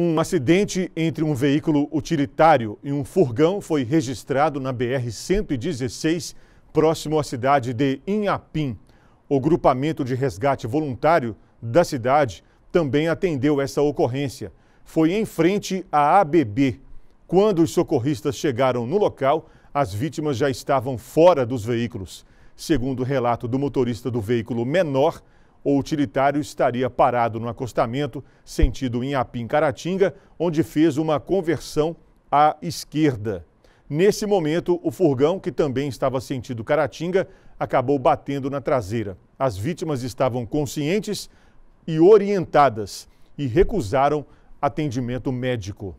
Um acidente entre um veículo utilitário e um furgão foi registrado na BR-116, próximo à cidade de Inhapim. O grupamento de resgate voluntário da cidade também atendeu essa ocorrência. Foi em frente à ABB. Quando os socorristas chegaram no local, as vítimas já estavam fora dos veículos. Segundo o relato do motorista do veículo menor, o utilitário estaria parado no acostamento, sentido apim caratinga onde fez uma conversão à esquerda. Nesse momento, o furgão, que também estava sentido Caratinga, acabou batendo na traseira. As vítimas estavam conscientes e orientadas e recusaram atendimento médico.